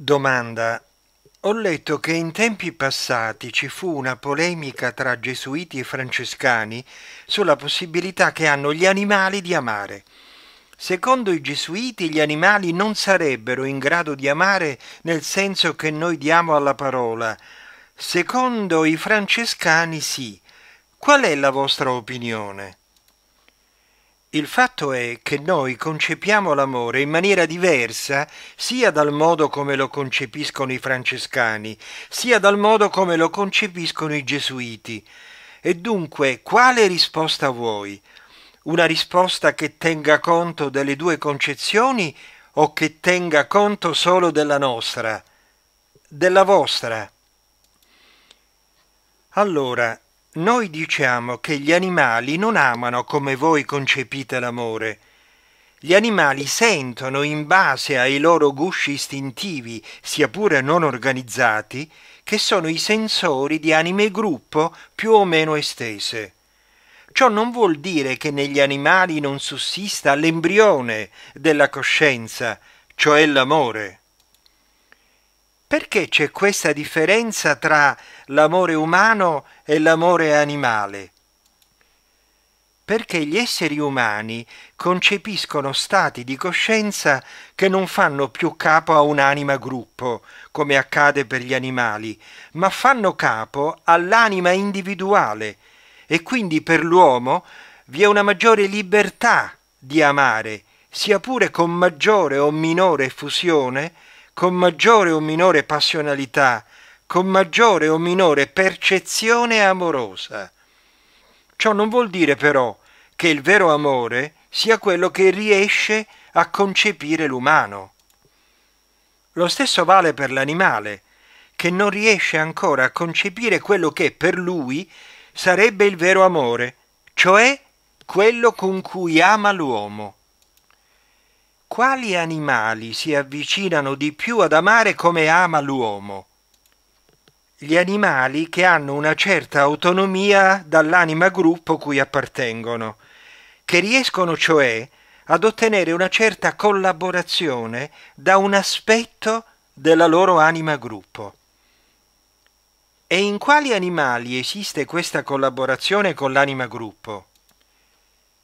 Domanda. Ho letto che in tempi passati ci fu una polemica tra gesuiti e francescani sulla possibilità che hanno gli animali di amare. Secondo i gesuiti gli animali non sarebbero in grado di amare nel senso che noi diamo alla parola. Secondo i francescani sì. Qual è la vostra opinione? Il fatto è che noi concepiamo l'amore in maniera diversa sia dal modo come lo concepiscono i francescani, sia dal modo come lo concepiscono i gesuiti. E dunque, quale risposta vuoi? Una risposta che tenga conto delle due concezioni o che tenga conto solo della nostra? Della vostra. Allora, noi diciamo che gli animali non amano come voi concepite l'amore. Gli animali sentono in base ai loro gusci istintivi, sia pure non organizzati, che sono i sensori di anime gruppo più o meno estese. Ciò non vuol dire che negli animali non sussista l'embrione della coscienza, cioè l'amore. Perché c'è questa differenza tra l'amore umano e l'amore animale? Perché gli esseri umani concepiscono stati di coscienza che non fanno più capo a un'anima gruppo, come accade per gli animali, ma fanno capo all'anima individuale e quindi per l'uomo vi è una maggiore libertà di amare, sia pure con maggiore o minore effusione, con maggiore o minore passionalità, con maggiore o minore percezione amorosa. Ciò non vuol dire però che il vero amore sia quello che riesce a concepire l'umano. Lo stesso vale per l'animale, che non riesce ancora a concepire quello che per lui sarebbe il vero amore, cioè quello con cui ama l'uomo. Quali animali si avvicinano di più ad amare come ama l'uomo? Gli animali che hanno una certa autonomia dall'anima gruppo cui appartengono, che riescono cioè ad ottenere una certa collaborazione da un aspetto della loro anima gruppo. E in quali animali esiste questa collaborazione con l'anima gruppo?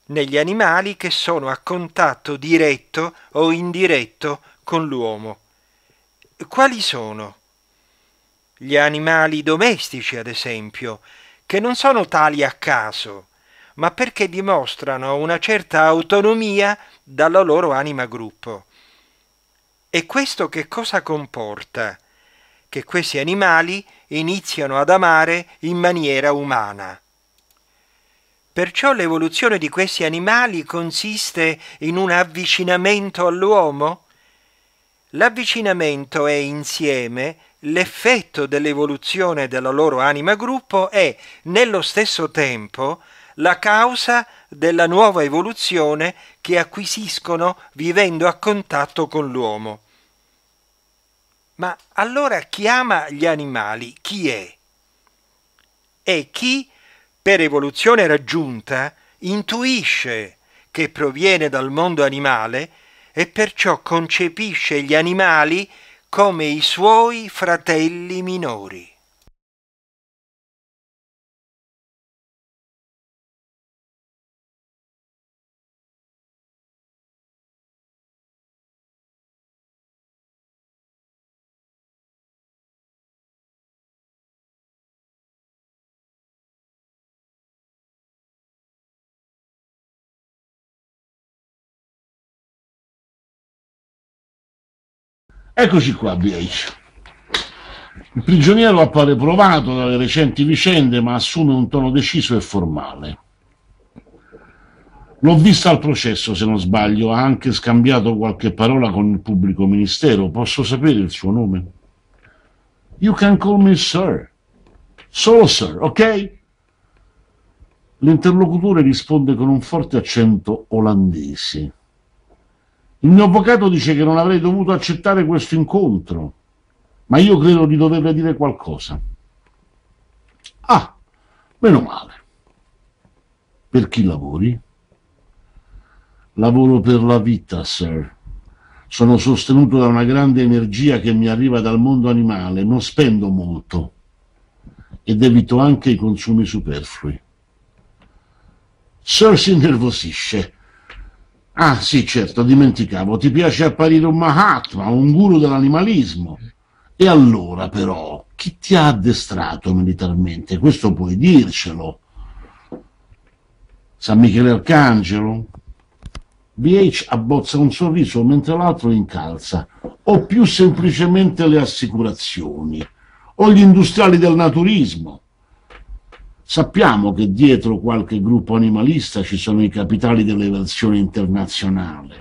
negli animali che sono a contatto diretto o indiretto con l'uomo. Quali sono? Gli animali domestici, ad esempio, che non sono tali a caso, ma perché dimostrano una certa autonomia dalla loro anima gruppo. E questo che cosa comporta? Che questi animali iniziano ad amare in maniera umana Perciò l'evoluzione di questi animali consiste in un avvicinamento all'uomo? L'avvicinamento è insieme l'effetto dell'evoluzione della loro anima gruppo e, nello stesso tempo, la causa della nuova evoluzione che acquisiscono vivendo a contatto con l'uomo. Ma allora chi ama gli animali? Chi è? È chi è? per evoluzione raggiunta intuisce che proviene dal mondo animale e perciò concepisce gli animali come i suoi fratelli minori. Eccoci qua, BH. Il prigioniero appare provato dalle recenti vicende, ma assume un tono deciso e formale. L'ho vista al processo, se non sbaglio, ha anche scambiato qualche parola con il pubblico ministero. Posso sapere il suo nome? You can call me sir. Solo sir, ok? L'interlocutore risponde con un forte accento olandese. Il mio avvocato dice che non avrei dovuto accettare questo incontro, ma io credo di doverle dire qualcosa. Ah, meno male. Per chi lavori? Lavoro per la vita, sir. Sono sostenuto da una grande energia che mi arriva dal mondo animale, non spendo molto ed evito anche i consumi superflui. Sir si innervosisce. Ah sì, certo, dimenticavo, ti piace apparire un Mahatma, un guru dell'animalismo. E allora però, chi ti ha addestrato militarmente? Questo puoi dircelo. San Michele Arcangelo? BH abbozza un sorriso mentre l'altro incalza, o più semplicemente le assicurazioni, o gli industriali del naturismo, Sappiamo che dietro qualche gruppo animalista ci sono i capitali delle versioni internazionali